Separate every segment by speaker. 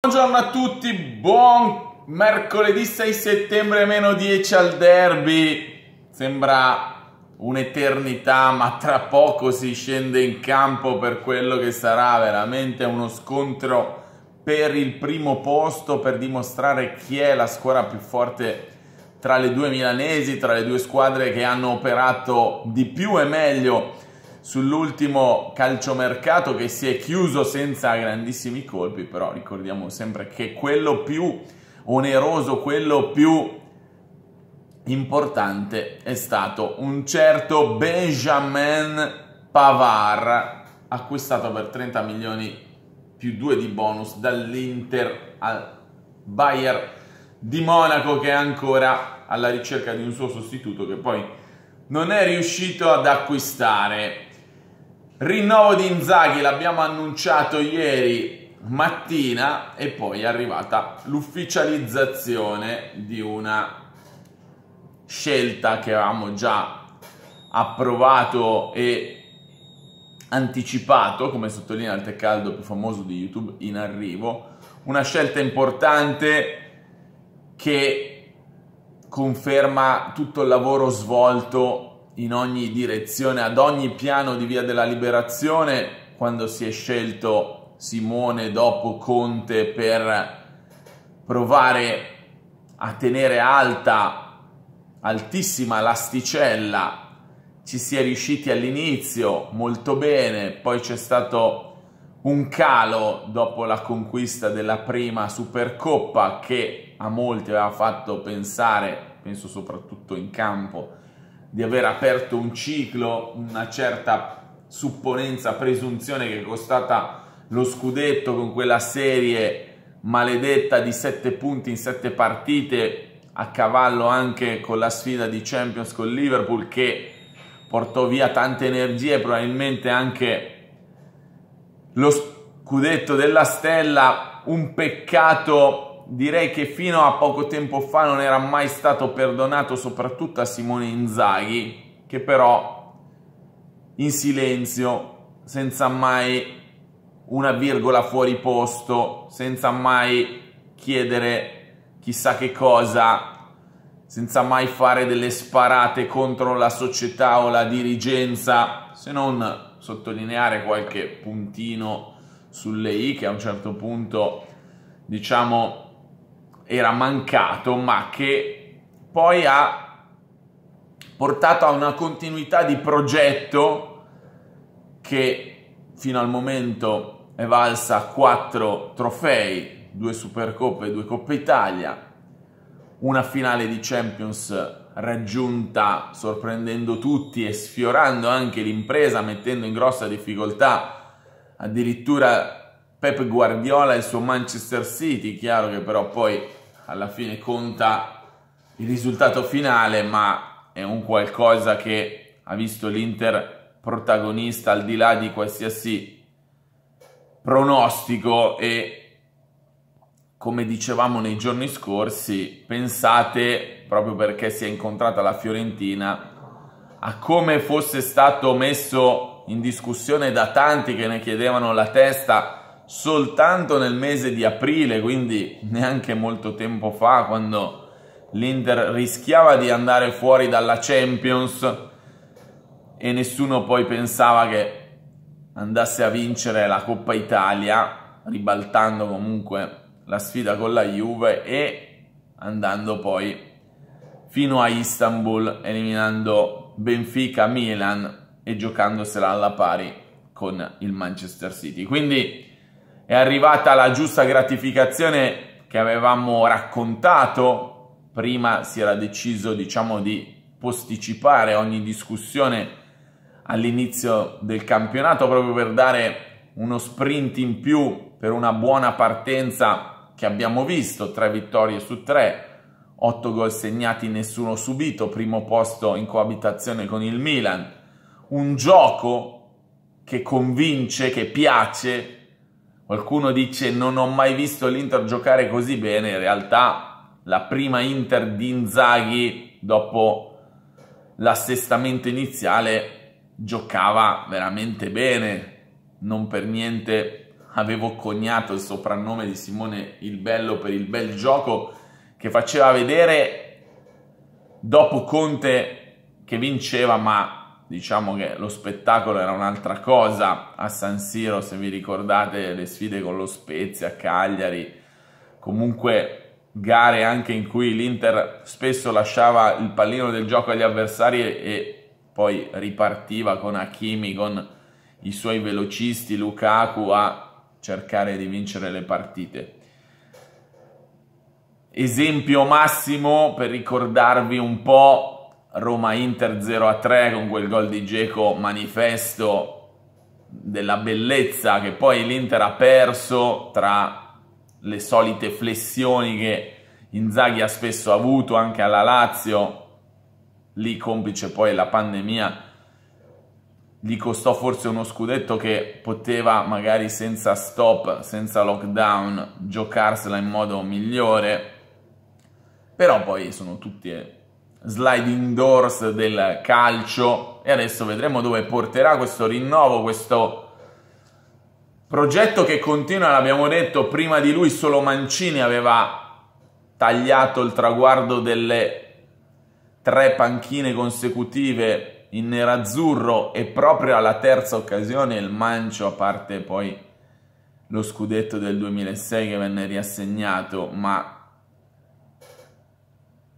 Speaker 1: Buongiorno a tutti, buon mercoledì 6 settembre meno 10 al derby. Sembra un'eternità, ma tra poco si scende in campo per quello che sarà veramente uno scontro per il primo posto per dimostrare chi è la squadra più forte tra le due milanesi, tra le due squadre che hanno operato di più e meglio sull'ultimo calciomercato che si è chiuso senza grandissimi colpi, però ricordiamo sempre che quello più oneroso, quello più importante è stato un certo Benjamin Pavar, acquistato per 30 milioni più 2 di bonus dall'Inter al Bayer di Monaco che è ancora alla ricerca di un suo sostituto che poi non è riuscito ad acquistare. Rinnovo di Inzaghi l'abbiamo annunciato ieri mattina e poi è arrivata l'ufficializzazione di una scelta che avevamo già approvato e anticipato, come sottolinea il Tecaldo più famoso di YouTube in arrivo, una scelta importante che conferma tutto il lavoro svolto in ogni direzione, ad ogni piano di Via della Liberazione, quando si è scelto Simone dopo Conte per provare a tenere alta, altissima l'asticella, ci si è riusciti all'inizio molto bene, poi c'è stato un calo dopo la conquista della prima Supercoppa che a molti aveva fatto pensare, penso soprattutto in campo, di aver aperto un ciclo, una certa supponenza, presunzione che è costata lo scudetto con quella serie maledetta di sette punti in sette partite a cavallo anche con la sfida di Champions con Liverpool che portò via tante energie probabilmente anche lo scudetto della stella un peccato direi che fino a poco tempo fa non era mai stato perdonato soprattutto a Simone Inzaghi, che però in silenzio, senza mai una virgola fuori posto, senza mai chiedere chissà che cosa, senza mai fare delle sparate contro la società o la dirigenza, se non sottolineare qualche puntino sulle i che a un certo punto diciamo era mancato, ma che poi ha portato a una continuità di progetto che fino al momento è valsa quattro trofei, due Supercoppe, due Coppe Italia, una finale di Champions raggiunta sorprendendo tutti e sfiorando anche l'impresa, mettendo in grossa difficoltà addirittura Pep Guardiola e il suo Manchester City, chiaro che però poi alla fine conta il risultato finale, ma è un qualcosa che ha visto l'Inter protagonista al di là di qualsiasi pronostico e come dicevamo nei giorni scorsi, pensate proprio perché si è incontrata la Fiorentina a come fosse stato messo in discussione da tanti che ne chiedevano la testa soltanto nel mese di aprile, quindi neanche molto tempo fa, quando l'Inter rischiava di andare fuori dalla Champions e nessuno poi pensava che andasse a vincere la Coppa Italia, ribaltando comunque la sfida con la Juve e andando poi fino a Istanbul, eliminando Benfica, Milan e giocandosela alla pari con il Manchester City. Quindi è arrivata la giusta gratificazione che avevamo raccontato, prima si era deciso diciamo di posticipare ogni discussione all'inizio del campionato proprio per dare uno sprint in più per una buona partenza che abbiamo visto, tre vittorie su tre, 8 gol segnati, nessuno subito, primo posto in coabitazione con il Milan. Un gioco che convince, che piace, Qualcuno dice non ho mai visto l'Inter giocare così bene, in realtà la prima Inter di Inzaghi dopo l'assestamento iniziale giocava veramente bene, non per niente avevo coniato il soprannome di Simone il Bello per il bel gioco che faceva vedere dopo Conte che vinceva ma diciamo che lo spettacolo era un'altra cosa a San Siro, se vi ricordate le sfide con lo Spezia, Cagliari, comunque gare anche in cui l'Inter spesso lasciava il pallino del gioco agli avversari e poi ripartiva con Hakimi, con i suoi velocisti, Lukaku a cercare di vincere le partite. Esempio massimo per ricordarvi un po' Roma-Inter 0-3 con quel gol di Geco manifesto della bellezza che poi l'Inter ha perso tra le solite flessioni che Inzaghi ha spesso avuto anche alla Lazio, lì complice poi la pandemia, gli costò forse uno scudetto che poteva magari senza stop, senza lockdown, giocarsela in modo migliore, però poi sono tutti sliding doors del calcio e adesso vedremo dove porterà questo rinnovo, questo progetto che continua, l'abbiamo detto, prima di lui solo Mancini aveva tagliato il traguardo delle tre panchine consecutive in nerazzurro e proprio alla terza occasione il Mancio, a parte poi lo scudetto del 2006 che venne riassegnato, ma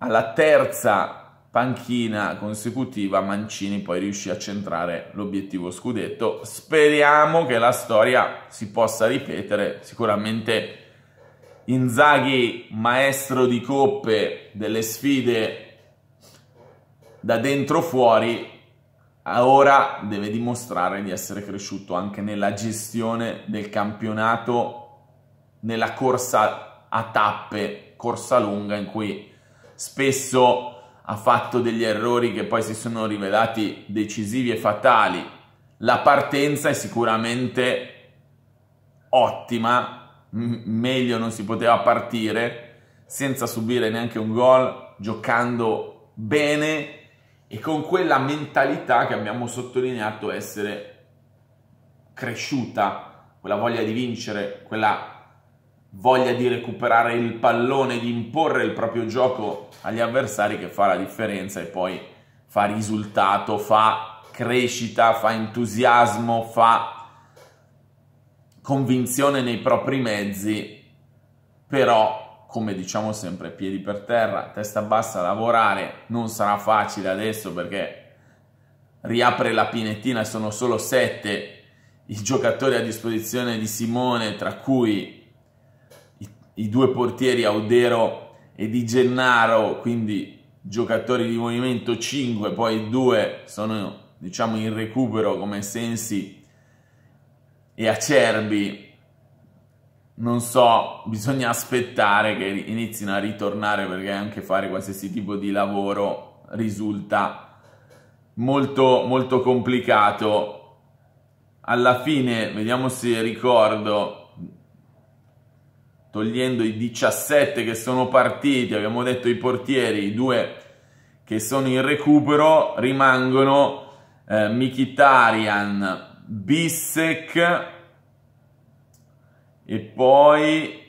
Speaker 1: alla terza panchina consecutiva Mancini poi riuscì a centrare l'obiettivo scudetto. Speriamo che la storia si possa ripetere, sicuramente Inzaghi maestro di coppe delle sfide da dentro fuori ora deve dimostrare di essere cresciuto anche nella gestione del campionato nella corsa a tappe, corsa lunga in cui spesso ha fatto degli errori che poi si sono rivelati decisivi e fatali. La partenza è sicuramente ottima, M- meglio non si poteva partire senza subire neanche un gol, giocando bene e con quella mentalità che abbiamo sottolineato essere cresciuta, quella voglia di vincere, quella voglia di recuperare il pallone, di imporre il proprio gioco agli avversari che fa la differenza e poi fa risultato, fa crescita, fa entusiasmo, fa convinzione nei propri mezzi, però come diciamo sempre piedi per terra, testa bassa, lavorare non sarà facile adesso perché riapre la pinettina, sono solo sette i giocatori a disposizione di Simone, tra cui i due portieri Audero e Di Gennaro, quindi giocatori di movimento 5, poi due sono diciamo in recupero come Sensi e Acerbi. Non so, bisogna aspettare che inizino a ritornare perché anche fare qualsiasi tipo di lavoro risulta molto molto complicato. Alla fine, vediamo se ricordo, togliendo i 17 che sono partiti, abbiamo detto i portieri, i due che sono in recupero, rimangono eh, Mikitarian, Bissek e poi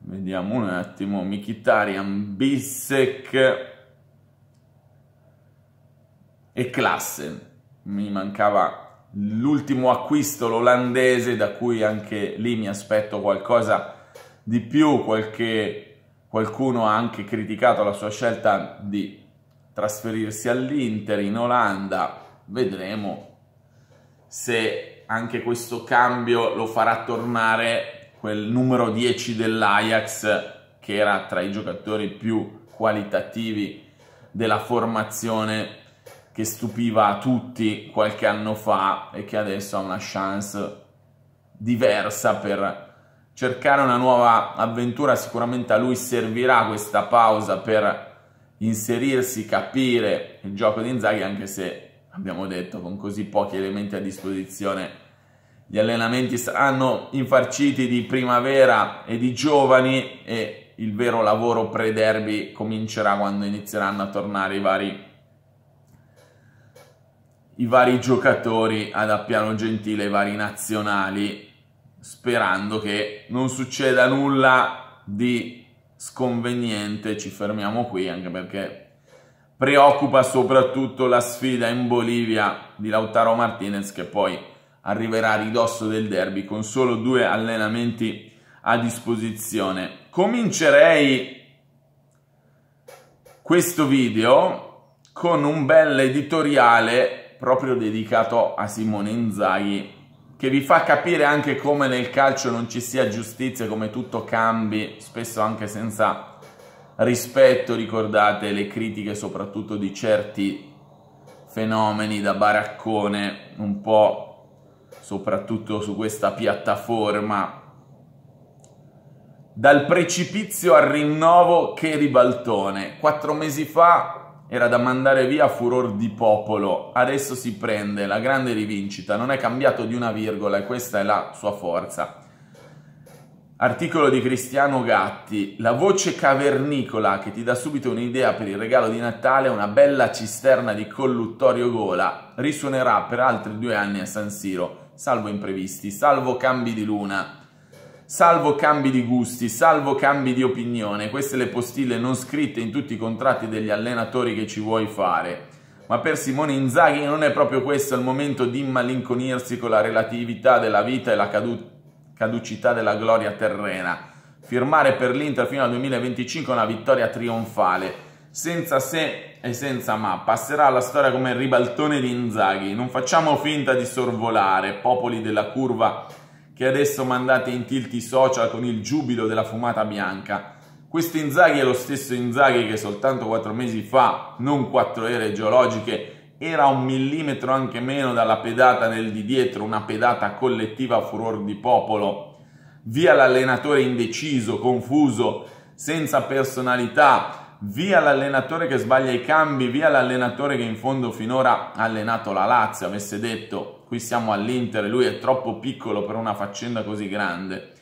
Speaker 1: vediamo un attimo Mikitarian, Bissek e Classe mi mancava l'ultimo acquisto l'olandese da cui anche lì mi aspetto qualcosa di più, qualche, qualcuno ha anche criticato la sua scelta di trasferirsi all'Inter in Olanda, vedremo se anche questo cambio lo farà tornare quel numero 10 dell'Ajax che era tra i giocatori più qualitativi della formazione che stupiva tutti qualche anno fa e che adesso ha una chance diversa per cercare una nuova avventura. Sicuramente a lui servirà questa pausa per inserirsi, capire il gioco di Inzaghi, anche se abbiamo detto con così pochi elementi a disposizione gli allenamenti saranno infarciti di primavera e di giovani e il vero lavoro pre-derby comincerà quando inizieranno a tornare i vari i vari giocatori ad Appiano Gentile, i vari nazionali, sperando che non succeda nulla di sconveniente. Ci fermiamo qui anche perché preoccupa soprattutto la sfida in Bolivia di Lautaro Martinez che poi arriverà a ridosso del derby con solo due allenamenti a disposizione. Comincerei questo video con un bel editoriale proprio dedicato a Simone Inzaghi che vi fa capire anche come nel calcio non ci sia giustizia, come tutto cambi, spesso anche senza rispetto, ricordate le critiche soprattutto di certi fenomeni da baraccone, un po' soprattutto su questa piattaforma. Dal precipizio al rinnovo, che ribaltone. Quattro mesi fa era da mandare via furor di popolo, adesso si prende la grande rivincita, non è cambiato di una virgola e questa è la sua forza. Articolo di Cristiano Gatti, la voce cavernicola che ti dà subito un'idea per il regalo di Natale, una bella cisterna di colluttorio gola, risuonerà per altri due anni a San Siro, salvo imprevisti, salvo cambi di luna, salvo cambi di gusti, salvo cambi di opinione, queste le postille non scritte in tutti i contratti degli allenatori che ci vuoi fare. Ma per Simone Inzaghi non è proprio questo il momento di immalinconirsi con la relatività della vita e la cadu- caducità della gloria terrena. Firmare per l'Inter fino al 2025 una vittoria trionfale, senza se e senza ma, passerà alla storia come il ribaltone di Inzaghi. Non facciamo finta di sorvolare, popoli della curva che adesso mandate in tilt i social con il giubilo della fumata bianca. Questo Inzaghi è lo stesso Inzaghi che soltanto quattro mesi fa, non quattro ere geologiche, era un millimetro anche meno dalla pedata nel di dietro, una pedata collettiva a furor di popolo. Via l'allenatore indeciso, confuso, senza personalità, via l'allenatore che sbaglia i cambi, via l'allenatore che in fondo finora ha allenato la Lazio, avesse detto qui siamo all'Inter, lui è troppo piccolo per una faccenda così grande.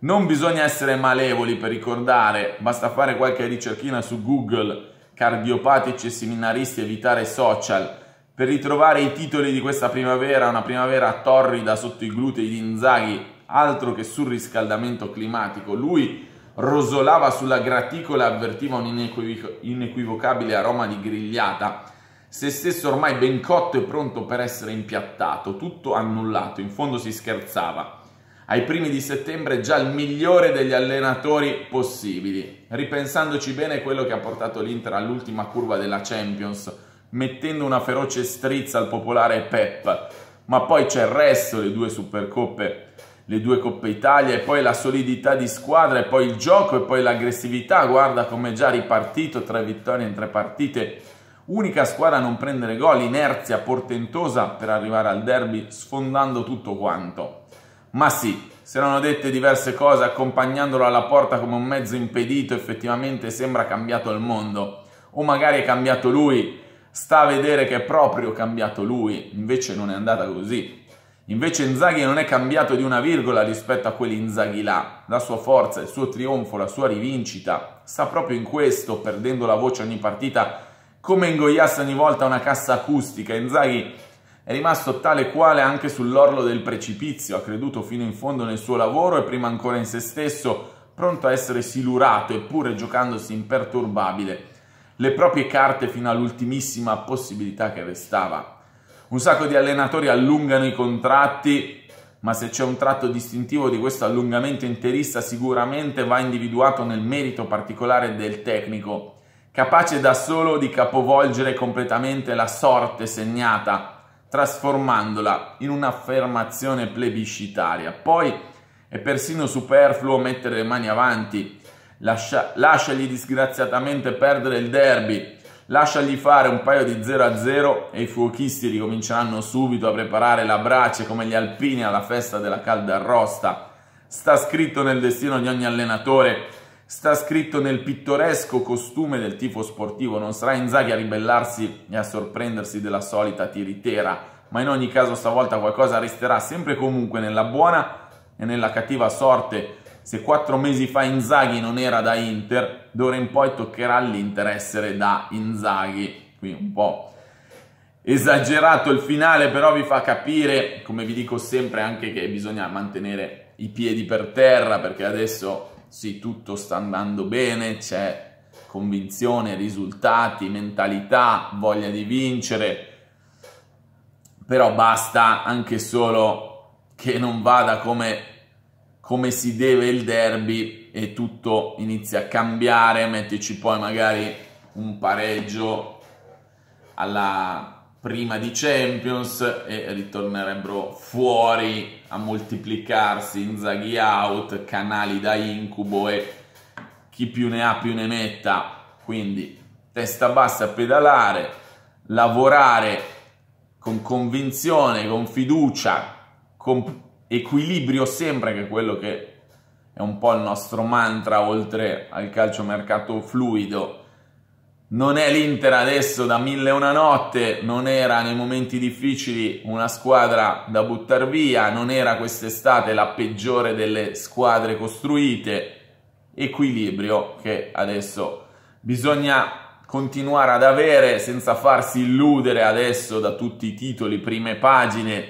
Speaker 1: Non bisogna essere malevoli per ricordare, basta fare qualche ricerchina su Google, cardiopatici e seminaristi, evitare social, per ritrovare i titoli di questa primavera, una primavera torrida sotto i glutei di Inzaghi, altro che sul riscaldamento climatico. Lui rosolava sulla graticola e avvertiva un inequivocabile aroma di grigliata se stesso ormai ben cotto e pronto per essere impiattato, tutto annullato, in fondo si scherzava. Ai primi di settembre già il migliore degli allenatori possibili. Ripensandoci bene quello che ha portato l'Inter all'ultima curva della Champions, mettendo una feroce strizza al popolare Pep. Ma poi c'è il resto, le due supercoppe, le due Coppe Italia e poi la solidità di squadra e poi il gioco e poi l'aggressività. Guarda come è già ripartito, tre vittorie in tre partite Unica squadra a non prendere gol, inerzia portentosa per arrivare al derby sfondando tutto quanto. Ma sì, si erano dette diverse cose, accompagnandolo alla porta come un mezzo impedito, effettivamente sembra cambiato il mondo. O magari è cambiato lui, sta a vedere che è proprio cambiato lui, invece non è andata così. Invece Inzaghi non è cambiato di una virgola rispetto a quell'Inzaghi là. La sua forza, il suo trionfo, la sua rivincita sta proprio in questo, perdendo la voce ogni partita come ingoiasse ogni volta una cassa acustica. Inzaghi è rimasto tale quale anche sull'orlo del precipizio, ha creduto fino in fondo nel suo lavoro e prima ancora in se stesso, pronto a essere silurato eppure giocandosi imperturbabile le proprie carte fino all'ultimissima possibilità che restava. Un sacco di allenatori allungano i contratti, ma se c'è un tratto distintivo di questo allungamento interista sicuramente va individuato nel merito particolare del tecnico capace da solo di capovolgere completamente la sorte segnata, trasformandola in un'affermazione plebiscitaria. Poi è persino superfluo mettere le mani avanti, Lascia, lasciagli disgraziatamente perdere il derby, lasciagli fare un paio di 0 a 0 e i fuochisti ricominceranno subito a preparare la brace come gli alpini alla festa della calda arrosta. Sta scritto nel destino di ogni allenatore Sta scritto nel pittoresco costume del tifo sportivo, non sarà Inzaghi a ribellarsi e a sorprendersi della solita tiritera, ma in ogni caso stavolta qualcosa resterà sempre comunque nella buona e nella cattiva sorte. Se quattro mesi fa Inzaghi non era da Inter, d'ora in poi toccherà all'Inter essere da Inzaghi. Qui un po' esagerato il finale, però vi fa capire, come vi dico sempre, anche che bisogna mantenere i piedi per terra, perché adesso sì, tutto sta andando bene, c'è convinzione, risultati, mentalità, voglia di vincere, però basta anche solo che non vada come, come si deve il derby e tutto inizia a cambiare, mettici poi magari un pareggio alla prima di Champions e ritornerebbero fuori a moltiplicarsi, zaghi out, canali da incubo e chi più ne ha più ne metta, quindi testa bassa a pedalare, lavorare con convinzione, con fiducia, con equilibrio sempre, che è quello che è un po' il nostro mantra oltre al calciomercato fluido non è l'Inter adesso da mille e una notte, non era nei momenti difficili una squadra da buttare via, non era quest'estate la peggiore delle squadre costruite, equilibrio che adesso bisogna continuare ad avere senza farsi illudere adesso da tutti i titoli, prime pagine,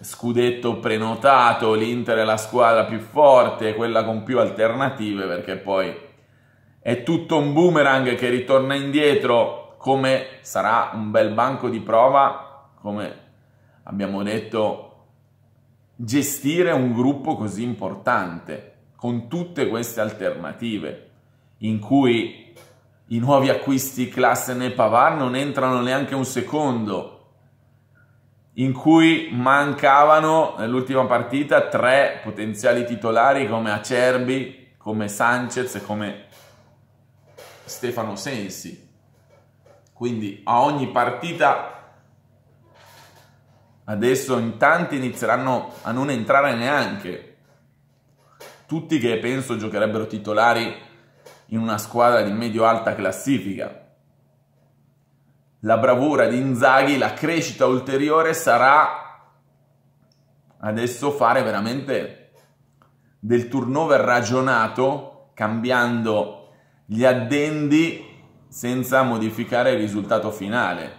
Speaker 1: scudetto prenotato, l'Inter è la squadra più forte, quella con più alternative perché poi è tutto un boomerang che ritorna indietro come sarà un bel banco di prova, come abbiamo detto, gestire un gruppo così importante con tutte queste alternative in cui i nuovi acquisti classe né Pavar non entrano neanche un secondo in cui mancavano nell'ultima partita tre potenziali titolari come Acerbi, come Sanchez e come Stefano Sensi. Quindi a ogni partita adesso in tanti inizieranno a non entrare neanche. Tutti che penso giocherebbero titolari in una squadra di medio-alta classifica. La bravura di Inzaghi, la crescita ulteriore sarà adesso fare veramente del turnover ragionato, cambiando gli addendi senza modificare il risultato finale.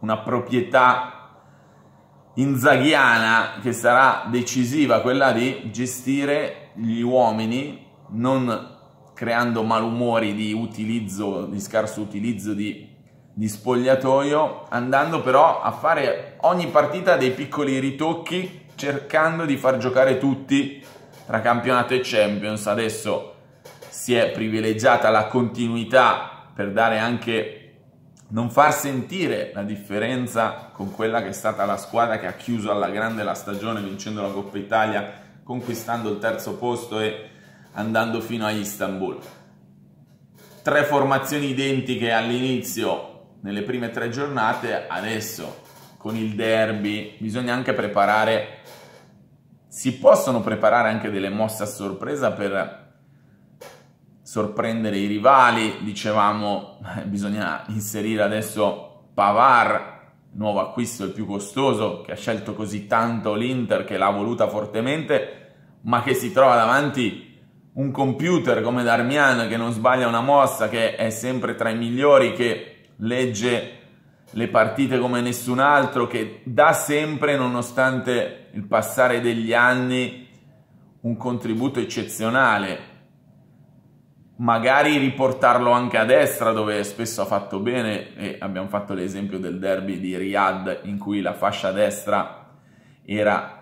Speaker 1: Una proprietà inzaghiana che sarà decisiva, quella di gestire gli uomini non creando malumori di utilizzo, di scarso utilizzo di, di spogliatoio, andando però a fare ogni partita dei piccoli ritocchi, cercando di far giocare tutti tra campionato e Champions. Adesso si è privilegiata la continuità per dare anche non far sentire la differenza con quella che è stata la squadra che ha chiuso alla grande la stagione vincendo la Coppa Italia, conquistando il terzo posto e andando fino a Istanbul. Tre formazioni identiche all'inizio, nelle prime tre giornate, adesso con il derby bisogna anche preparare, si possono preparare anche delle mosse a sorpresa per sorprendere i rivali, dicevamo eh, bisogna inserire adesso Pavar, nuovo acquisto il più costoso, che ha scelto così tanto l'Inter, che l'ha voluta fortemente, ma che si trova davanti un computer come Darmian che non sbaglia una mossa, che è sempre tra i migliori, che legge le partite come nessun altro, che dà sempre, nonostante il passare degli anni, un contributo eccezionale magari riportarlo anche a destra dove spesso ha fatto bene e abbiamo fatto l'esempio del derby di Riyadh in cui la fascia destra era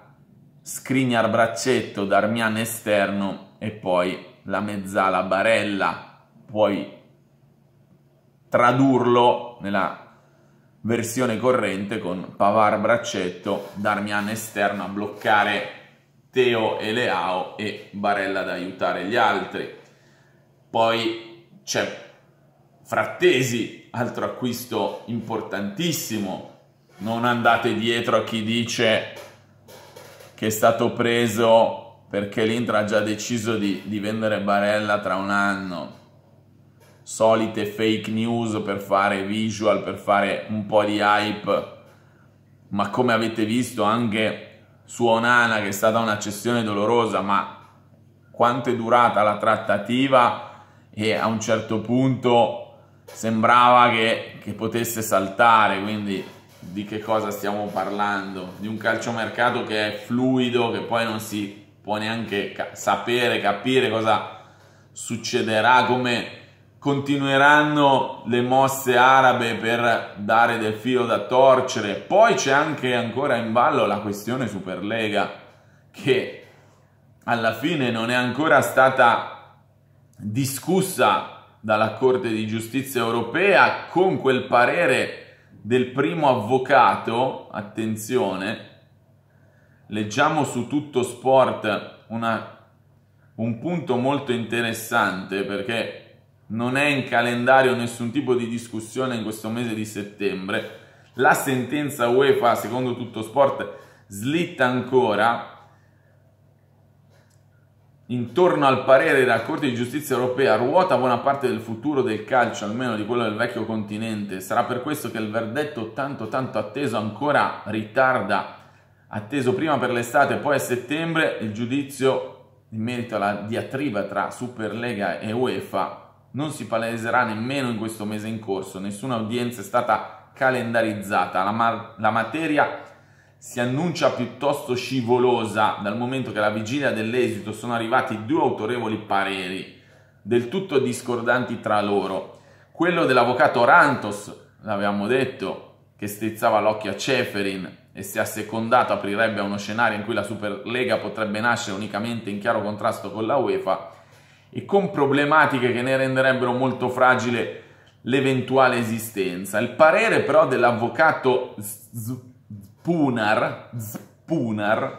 Speaker 1: Skriniar braccetto, Darmian esterno e poi la mezzala Barella, puoi tradurlo nella versione corrente con Pavar braccetto, Darmian esterno a bloccare Teo e Leao e Barella ad aiutare gli altri poi c'è Frattesi, altro acquisto importantissimo. Non andate dietro a chi dice che è stato preso perché l'Inter ha già deciso di, di vendere Barella tra un anno. Solite fake news per fare visual, per fare un po' di hype. Ma come avete visto anche su Onana, che è stata una cessione dolorosa, ma quanto è durata la trattativa? e a un certo punto sembrava che, che potesse saltare, quindi di che cosa stiamo parlando? Di un calciomercato che è fluido, che poi non si può neanche ca sapere, capire cosa succederà, come continueranno le mosse arabe per dare del filo da torcere. Poi c'è anche ancora in ballo la questione Superlega, che alla fine non è ancora stata discussa dalla Corte di Giustizia europea con quel parere del primo avvocato, attenzione, leggiamo su tutto sport una, un punto molto interessante perché non è in calendario nessun tipo di discussione in questo mese di settembre, la sentenza UEFA secondo tutto sport slitta ancora Intorno al parere della Corte di Giustizia europea ruota buona parte del futuro del calcio, almeno di quello del vecchio continente. Sarà per questo che il verdetto tanto tanto atteso ancora ritarda, atteso prima per l'estate e poi a settembre, il giudizio in merito alla diatriba tra Superlega e UEFA non si paleserà nemmeno in questo mese in corso. Nessuna udienza è stata calendarizzata. La, ma- la materia si annuncia piuttosto scivolosa dal momento che alla vigilia dell'esito sono arrivati due autorevoli pareri, del tutto discordanti tra loro. Quello dell'avvocato Rantos, l'avevamo detto, che strizzava l'occhio a Ceferin e se assecondato aprirebbe a uno scenario in cui la Superlega potrebbe nascere unicamente in chiaro contrasto con la UEFA e con problematiche che ne renderebbero molto fragile l'eventuale esistenza. Il parere però dell'avvocato Z- Punar, Zpunar,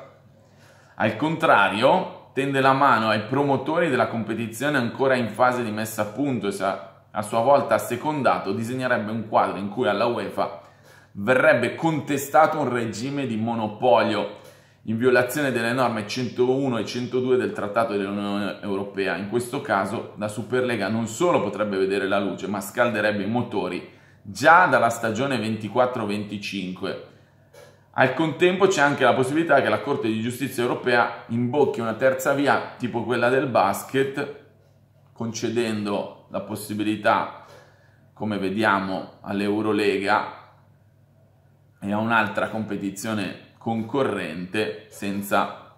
Speaker 1: al contrario, tende la mano ai promotori della competizione ancora in fase di messa a punto e a sua volta assecondato disegnerebbe un quadro in cui alla UEFA verrebbe contestato un regime di monopolio in violazione delle norme 101 e 102 del Trattato dell'Unione Europea. In questo caso la Superlega non solo potrebbe vedere la luce, ma scalderebbe i motori già dalla stagione 24-25 al contempo c'è anche la possibilità che la Corte di Giustizia europea imbocchi una terza via, tipo quella del basket, concedendo la possibilità, come vediamo, all'Eurolega e a un'altra competizione concorrente senza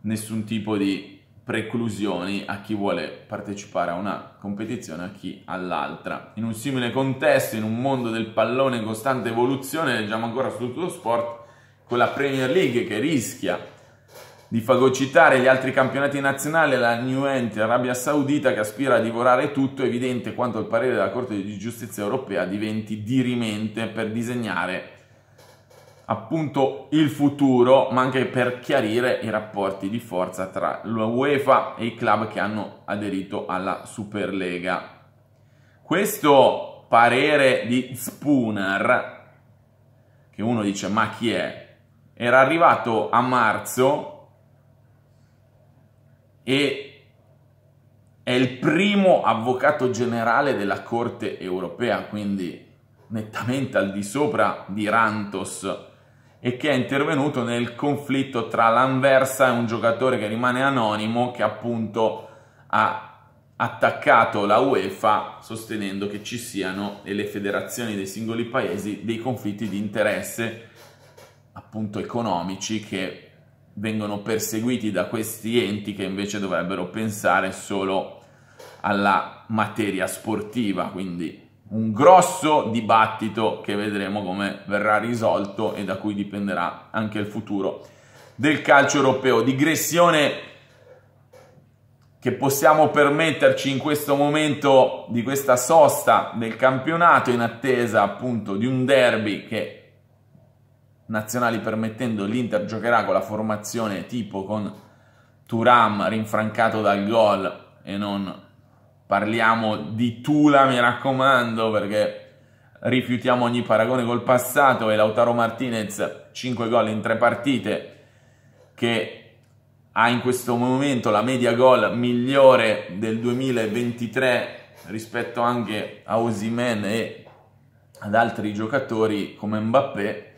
Speaker 1: nessun tipo di preclusioni a chi vuole partecipare a una competizione a chi all'altra. In un simile contesto, in un mondo del pallone in costante evoluzione, leggiamo ancora su tutto lo sport, con la Premier League che rischia di fagocitare gli altri campionati nazionali, la New Ent Arabia Saudita che aspira a divorare tutto, è evidente quanto il parere della Corte di Giustizia europea diventi dirimente per disegnare appunto il futuro, ma anche per chiarire i rapporti di forza tra la UEFA e i club che hanno aderito alla Superlega. Questo parere di Spooner, che uno dice ma chi è, era arrivato a marzo e è il primo avvocato generale della Corte europea, quindi nettamente al di sopra di Rantos e che è intervenuto nel conflitto tra l'Anversa e un giocatore che rimane anonimo che appunto ha attaccato la UEFA sostenendo che ci siano nelle federazioni dei singoli paesi dei conflitti di interesse appunto economici che vengono perseguiti da questi enti che invece dovrebbero pensare solo alla materia sportiva, quindi un grosso dibattito che vedremo come verrà risolto e da cui dipenderà anche il futuro del calcio europeo. Digressione che possiamo permetterci in questo momento di questa sosta del campionato in attesa appunto di un derby che nazionali permettendo l'Inter giocherà con la formazione tipo con Turam rinfrancato dal gol e non parliamo di Tula, mi raccomando, perché rifiutiamo ogni paragone col passato e Lautaro Martinez 5 gol in 3 partite che ha in questo momento la media gol migliore del 2023 rispetto anche a Osimen e ad altri giocatori come Mbappé.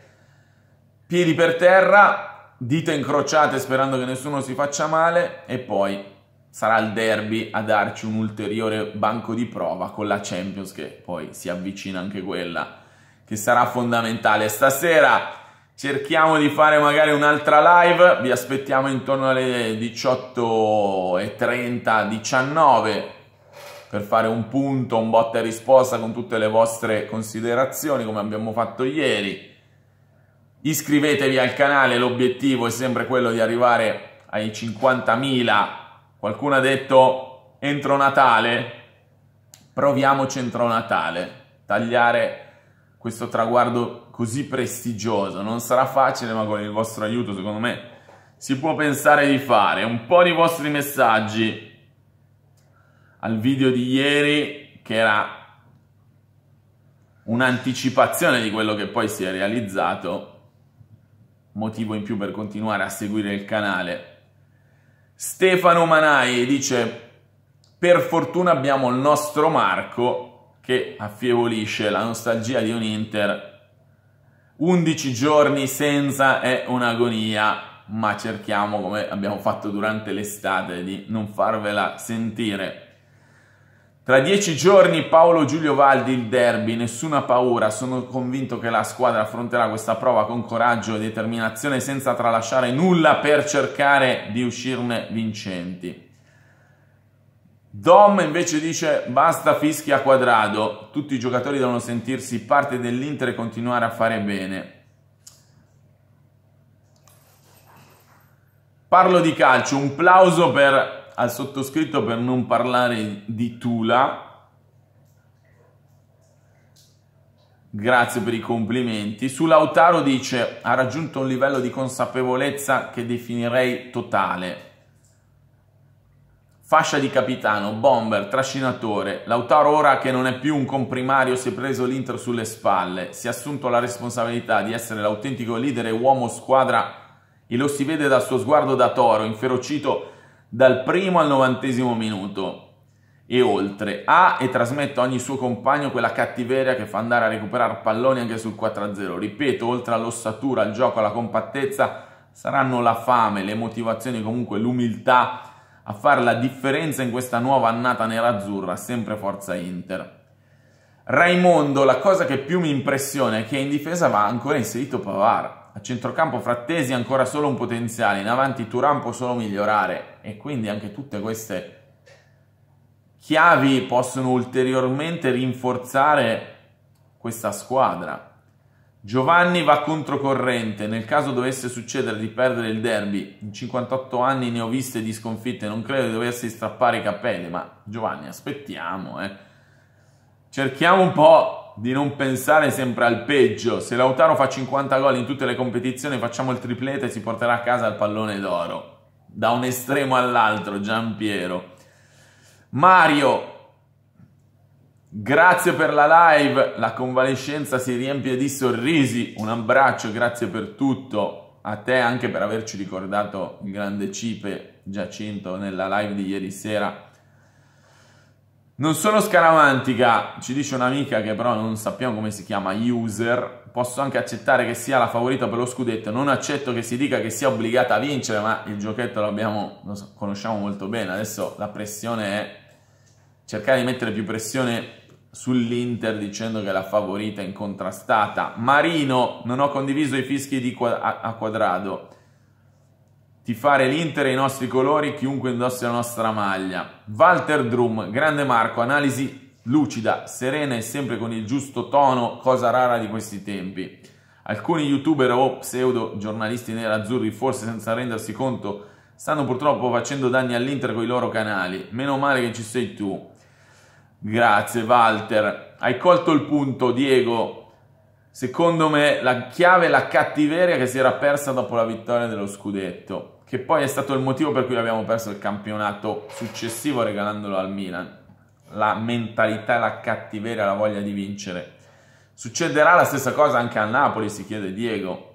Speaker 1: Piedi per terra, dita incrociate sperando che nessuno si faccia male e poi sarà il derby a darci un ulteriore banco di prova con la Champions che poi si avvicina anche quella che sarà fondamentale stasera. Cerchiamo di fare magari un'altra live, vi aspettiamo intorno alle 18.30, 19 per fare un punto, un botta e risposta con tutte le vostre considerazioni come abbiamo fatto ieri. Iscrivetevi al canale, l'obiettivo è sempre quello di arrivare ai 50.000 Qualcuno ha detto entro Natale, proviamoci entro Natale, tagliare questo traguardo così prestigioso. Non sarà facile, ma con il vostro aiuto, secondo me, si può pensare di fare. Un po' di vostri messaggi al video di ieri, che era un'anticipazione di quello che poi si è realizzato, motivo in più per continuare a seguire il canale Stefano Manai dice: Per fortuna abbiamo il nostro Marco che affievolisce la nostalgia di un Inter. 11 giorni senza è un'agonia, ma cerchiamo, come abbiamo fatto durante l'estate, di non farvela sentire. Tra dieci giorni Paolo Giulio Valdi il derby, nessuna paura, sono convinto che la squadra affronterà questa prova con coraggio e determinazione senza tralasciare nulla per cercare di uscirne vincenti. Dom invece dice basta fischi a quadrado, tutti i giocatori devono sentirsi parte dell'Inter e continuare a fare bene. Parlo di calcio, un plauso per al sottoscritto per non parlare di Tula. Grazie per i complimenti. Su Lautaro dice ha raggiunto un livello di consapevolezza che definirei totale. Fascia di capitano, bomber, trascinatore. Lautaro ora che non è più un comprimario si è preso l'Inter sulle spalle, si è assunto la responsabilità di essere l'autentico leader e uomo squadra e lo si vede dal suo sguardo da toro, inferocito dal primo al novantesimo minuto e oltre. Ha e trasmette a ogni suo compagno quella cattiveria che fa andare a recuperare palloni anche sul 4-0. Ripeto, oltre all'ossatura, al gioco, alla compattezza, saranno la fame, le motivazioni, comunque l'umiltà a fare la differenza in questa nuova annata nerazzurra, sempre forza Inter. Raimondo, la cosa che più mi impressiona è che in difesa va ancora inserito Pavar. A centrocampo Frattesi ancora solo un potenziale, in avanti Turan può solo migliorare e quindi anche tutte queste chiavi possono ulteriormente rinforzare questa squadra. Giovanni va controcorrente, nel caso dovesse succedere di perdere il derby, in 58 anni ne ho viste di sconfitte, non credo di doversi strappare i capelli, ma Giovanni aspettiamo, eh. cerchiamo un po' di non pensare sempre al peggio. Se Lautaro fa 50 gol in tutte le competizioni, facciamo il triplete e si porterà a casa il pallone d'oro. Da un estremo all'altro, Giampiero. Mario, grazie per la live. La convalescenza si riempie di sorrisi. Un abbraccio, grazie per tutto. A te anche per averci ricordato il grande Cipe Giacinto nella live di ieri sera non sono scaramantica, ci dice un'amica che però non sappiamo come si chiama, user. Posso anche accettare che sia la favorita per lo scudetto, non accetto che si dica che sia obbligata a vincere, ma il giochetto l'abbiamo, lo conosciamo molto bene. Adesso la pressione è cercare di mettere più pressione sull'Inter dicendo che è la favorita incontrastata. Marino, non ho condiviso i fischi di, a, a quadrado tifare l'Inter e i nostri colori, chiunque indossi la nostra maglia. Walter Drum, grande Marco, analisi lucida, serena e sempre con il giusto tono, cosa rara di questi tempi. Alcuni youtuber o pseudo giornalisti nerazzurri, forse senza rendersi conto, stanno purtroppo facendo danni all'Inter con i loro canali. Meno male che ci sei tu. Grazie Walter, hai colto il punto Diego, secondo me la chiave, la cattiveria che si era persa dopo la vittoria dello scudetto, che poi è stato il motivo per cui abbiamo perso il campionato successivo regalandolo al Milan. La mentalità, la cattiveria, la voglia di vincere. Succederà la stessa cosa anche a Napoli, si chiede Diego.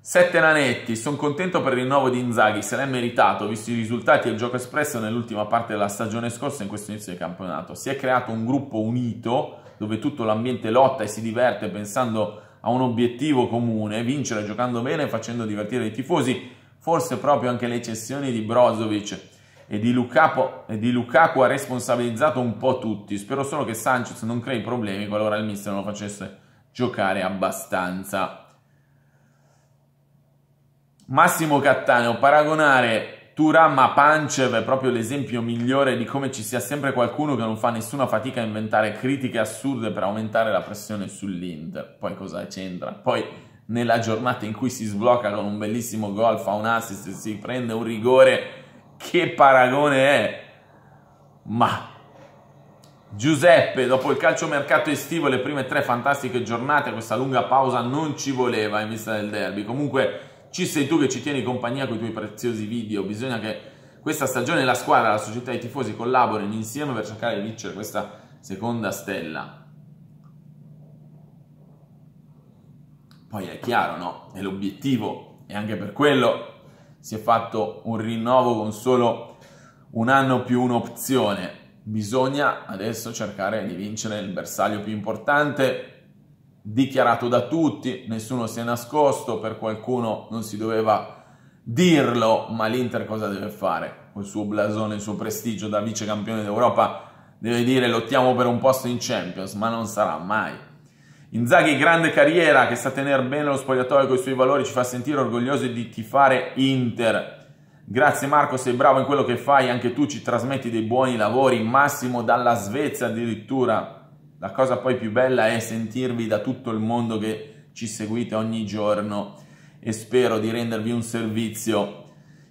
Speaker 1: Sette nanetti, sono contento per il rinnovo di Inzaghi, se l'è meritato, visto i risultati e il gioco espresso nell'ultima parte della stagione scorsa in questo inizio di campionato. Si è creato un gruppo unito dove tutto l'ambiente lotta e si diverte pensando a un obiettivo comune, vincere giocando bene e facendo divertire i tifosi, forse proprio anche le eccezioni di Brozovic e di, Lukaku, e di Lukaku ha responsabilizzato un po' tutti. Spero solo che Sanchez non crei problemi qualora il mister non lo facesse giocare abbastanza. Massimo Cattaneo, paragonare Turam Panchev è proprio l'esempio migliore di come ci sia sempre qualcuno che non fa nessuna fatica a inventare critiche assurde per aumentare la pressione sull'Inter. Poi cosa c'entra? Poi nella giornata in cui si sblocca con un bellissimo gol, fa un assist, si prende un rigore, che paragone è? Ma Giuseppe, dopo il calciomercato estivo, le prime tre fantastiche giornate, questa lunga pausa non ci voleva in vista del derby. Comunque ci sei tu che ci tieni compagnia con i tuoi preziosi video, bisogna che questa stagione la squadra, la società e i tifosi collaborino insieme per cercare di vincere questa seconda stella. Poi è chiaro, no? È l'obiettivo e anche per quello si è fatto un rinnovo con solo un anno più un'opzione. Bisogna adesso cercare di vincere il bersaglio più importante dichiarato da tutti, nessuno si è nascosto, per qualcuno non si doveva dirlo, ma l'Inter cosa deve fare? Col suo blasone, il suo prestigio da vice campione d'Europa deve dire lottiamo per un posto in Champions, ma non sarà mai. Inzaghi, grande carriera che sa tenere bene lo spogliatoio con i suoi valori, ci fa sentire orgogliosi di tifare Inter. Grazie Marco, sei bravo in quello che fai, anche tu ci trasmetti dei buoni lavori, Massimo dalla Svezia addirittura. La cosa poi più bella è sentirvi da tutto il mondo che ci seguite ogni giorno e spero di rendervi un servizio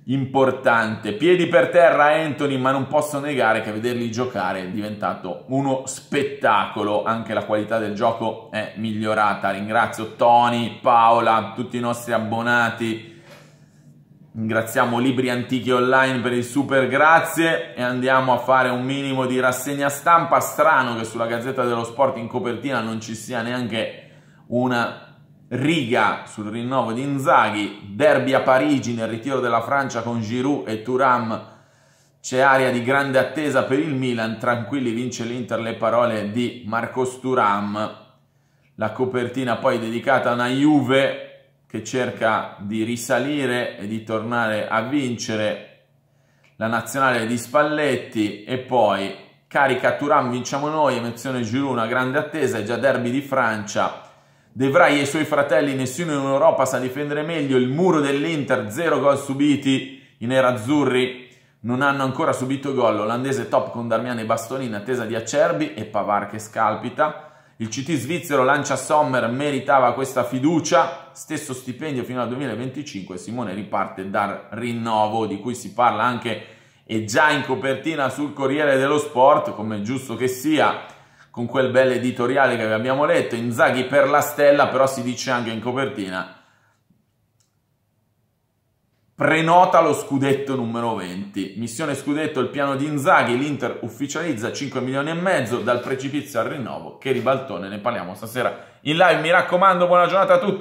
Speaker 1: importante. Piedi per terra Anthony, ma non posso negare che vederli giocare è diventato uno spettacolo, anche la qualità del gioco è migliorata. Ringrazio Tony, Paola, tutti i nostri abbonati Ringraziamo Libri Antichi Online per il super grazie e andiamo a fare un minimo di rassegna stampa. Strano che sulla Gazzetta dello Sport in copertina non ci sia neanche una riga sul rinnovo di Inzaghi. Derby a Parigi nel ritiro della Francia con Giroud e Turam. C'è aria di grande attesa per il Milan. Tranquilli vince l'Inter le parole di Marcos Turam. La copertina poi dedicata a una Juve che cerca di risalire e di tornare a vincere la nazionale di Spalletti e poi carica Turam, vinciamo noi, emozione Giroud, una grande attesa, è già derby di Francia, De Vrij e i suoi fratelli, nessuno in Europa sa difendere meglio, il muro dell'Inter, zero gol subiti, i nerazzurri non hanno ancora subito gol, l'olandese top con Darmian e Bastoni in attesa di Acerbi e Pavar che scalpita, il CT svizzero Lancia Sommer meritava questa fiducia, stesso stipendio fino al 2025, Simone riparte dal rinnovo di cui si parla anche e già in copertina sul Corriere dello Sport, come giusto che sia, con quel bel editoriale che vi abbiamo letto, Inzaghi per la stella, però si dice anche in copertina prenota lo scudetto numero 20. Missione scudetto, il piano di Inzaghi, l'Inter ufficializza 5 milioni e mezzo dal precipizio al rinnovo. Che ribaltone, ne parliamo stasera in live. Mi raccomando, buona giornata a tutti.